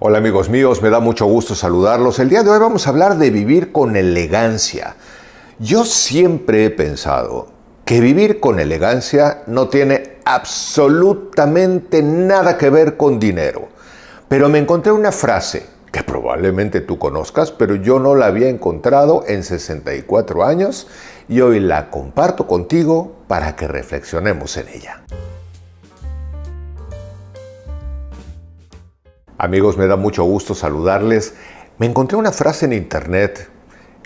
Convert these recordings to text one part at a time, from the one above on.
Hola amigos míos, me da mucho gusto saludarlos. El día de hoy vamos a hablar de vivir con elegancia. Yo siempre he pensado que vivir con elegancia no tiene absolutamente nada que ver con dinero. Pero me encontré una frase que probablemente tú conozcas, pero yo no la había encontrado en 64 años y hoy la comparto contigo para que reflexionemos en ella. Amigos, me da mucho gusto saludarles. Me encontré una frase en internet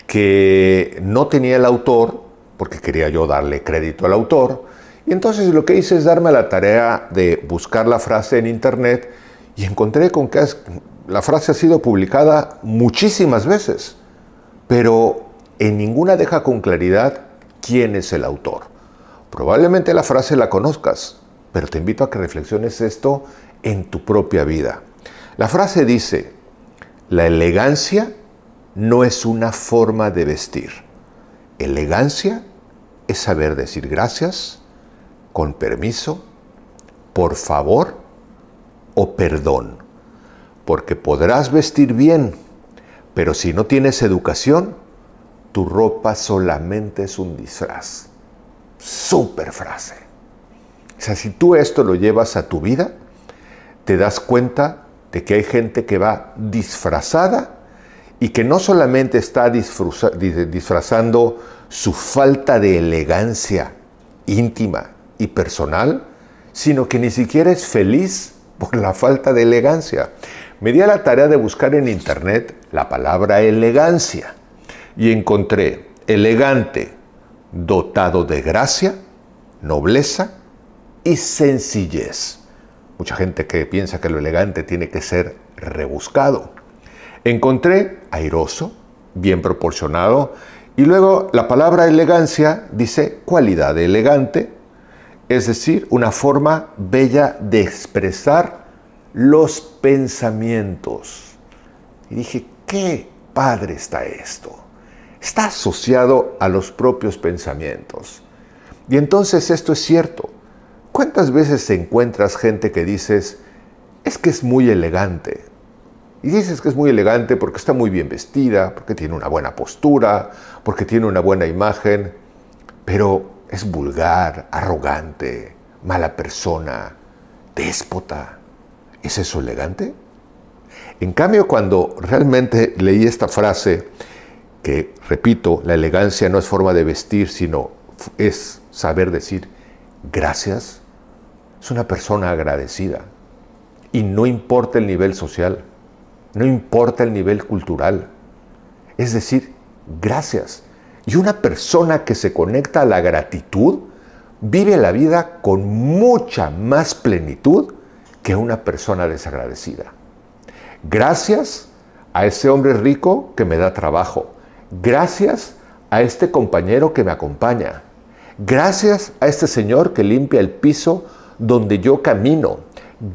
que no tenía el autor, porque quería yo darle crédito al autor, y entonces lo que hice es darme la tarea de buscar la frase en internet y encontré con que la frase ha sido publicada muchísimas veces, pero en ninguna deja con claridad quién es el autor. Probablemente la frase la conozcas, pero te invito a que reflexiones esto en tu propia vida. La frase dice, la elegancia no es una forma de vestir. Elegancia es saber decir gracias, con permiso, por favor o perdón. Porque podrás vestir bien, pero si no tienes educación, tu ropa solamente es un disfraz. Super frase. O sea, si tú esto lo llevas a tu vida, te das cuenta de que hay gente que va disfrazada y que no solamente está disfrazando su falta de elegancia íntima y personal, sino que ni siquiera es feliz por la falta de elegancia. Me di a la tarea de buscar en internet la palabra elegancia y encontré elegante, dotado de gracia, nobleza y sencillez. Mucha gente que piensa que lo elegante tiene que ser rebuscado. Encontré airoso, bien proporcionado, y luego la palabra elegancia dice cualidad elegante, es decir, una forma bella de expresar los pensamientos. Y dije, qué padre está esto. Está asociado a los propios pensamientos. Y entonces esto es cierto. ¿Cuántas veces encuentras gente que dices, es que es muy elegante? Y dices que es muy elegante porque está muy bien vestida, porque tiene una buena postura, porque tiene una buena imagen, pero es vulgar, arrogante, mala persona, déspota. ¿Es eso elegante? En cambio, cuando realmente leí esta frase, que repito, la elegancia no es forma de vestir, sino es saber decir gracias, es una persona agradecida. Y no importa el nivel social, no importa el nivel cultural. Es decir, gracias. Y una persona que se conecta a la gratitud vive la vida con mucha más plenitud que una persona desagradecida. Gracias a ese hombre rico que me da trabajo. Gracias a este compañero que me acompaña. Gracias a este señor que limpia el piso donde yo camino.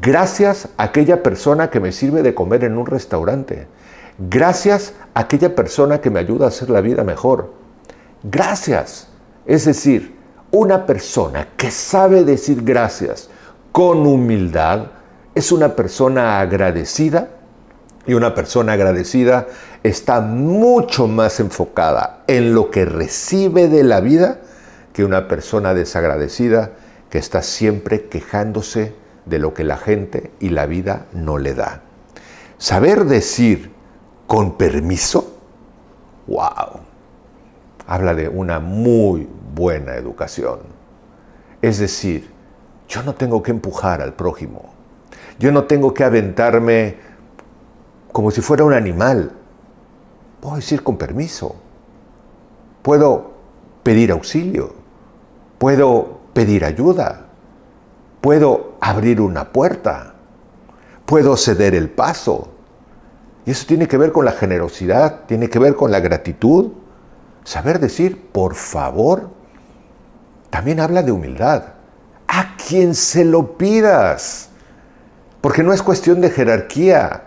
Gracias a aquella persona que me sirve de comer en un restaurante. Gracias a aquella persona que me ayuda a hacer la vida mejor. Gracias. Es decir, una persona que sabe decir gracias con humildad es una persona agradecida y una persona agradecida está mucho más enfocada en lo que recibe de la vida que una persona desagradecida que está siempre quejándose de lo que la gente y la vida no le da. Saber decir con permiso, wow, habla de una muy buena educación. Es decir, yo no tengo que empujar al prójimo, yo no tengo que aventarme como si fuera un animal. Puedo decir con permiso, puedo pedir auxilio, puedo pedir ayuda, puedo abrir una puerta, puedo ceder el paso. Y eso tiene que ver con la generosidad, tiene que ver con la gratitud. Saber decir, por favor, también habla de humildad. A quien se lo pidas. Porque no es cuestión de jerarquía,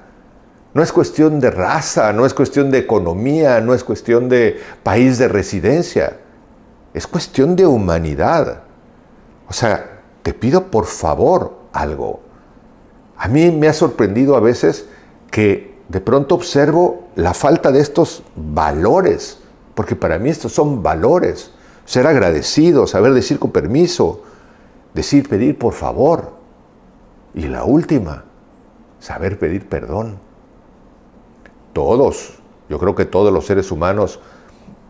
no es cuestión de raza, no es cuestión de economía, no es cuestión de país de residencia. Es cuestión de humanidad. O sea, te pido por favor algo. A mí me ha sorprendido a veces que de pronto observo la falta de estos valores, porque para mí estos son valores. Ser agradecido, saber decir con permiso, decir pedir por favor. Y la última, saber pedir perdón. Todos, yo creo que todos los seres humanos,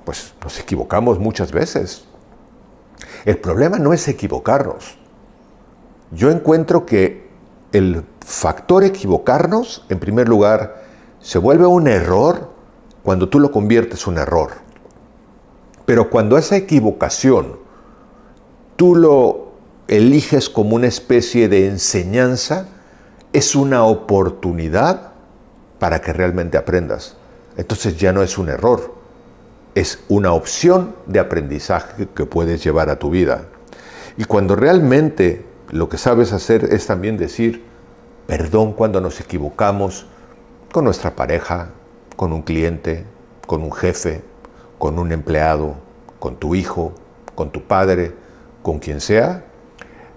pues nos equivocamos muchas veces. El problema no es equivocarnos. Yo encuentro que el factor equivocarnos, en primer lugar, se vuelve un error cuando tú lo conviertes en un error. Pero cuando esa equivocación tú lo eliges como una especie de enseñanza, es una oportunidad para que realmente aprendas. Entonces ya no es un error, es una opción de aprendizaje que puedes llevar a tu vida. Y cuando realmente lo que sabes hacer es también decir perdón cuando nos equivocamos con nuestra pareja, con un cliente, con un jefe, con un empleado, con tu hijo, con tu padre, con quien sea,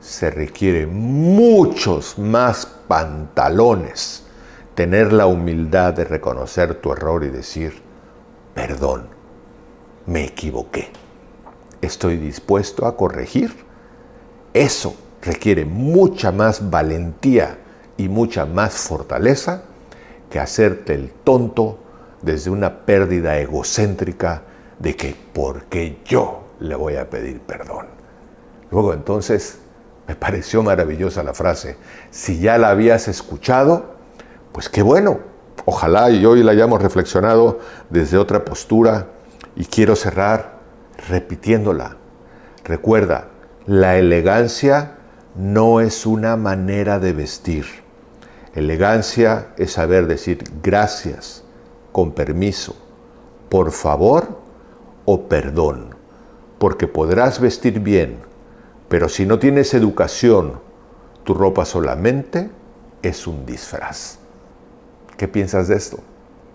se requiere muchos más pantalones tener la humildad de reconocer tu error y decir perdón me equivoqué. Estoy dispuesto a corregir. Eso requiere mucha más valentía y mucha más fortaleza que hacerte el tonto desde una pérdida egocéntrica de que porque yo le voy a pedir perdón. Luego entonces me pareció maravillosa la frase, si ya la habías escuchado, pues qué bueno, ojalá y hoy la hayamos reflexionado desde otra postura, y quiero cerrar repitiéndola. Recuerda, la elegancia no es una manera de vestir. Elegancia es saber decir gracias, con permiso, por favor o perdón. Porque podrás vestir bien, pero si no tienes educación, tu ropa solamente es un disfraz. ¿Qué piensas de esto?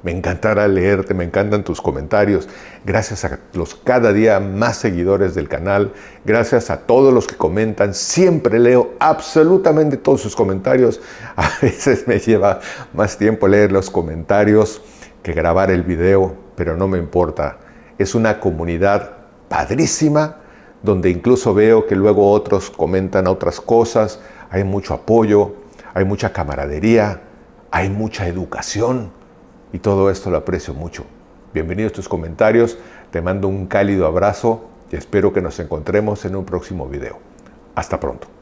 Me encantará leerte, me encantan tus comentarios. Gracias a los cada día más seguidores del canal, gracias a todos los que comentan. Siempre leo absolutamente todos sus comentarios. A veces me lleva más tiempo leer los comentarios que grabar el video, pero no me importa. Es una comunidad padrísima donde incluso veo que luego otros comentan otras cosas. Hay mucho apoyo, hay mucha camaradería, hay mucha educación y todo esto lo aprecio mucho. Bienvenidos a tus comentarios, te mando un cálido abrazo y espero que nos encontremos en un próximo video. Hasta pronto.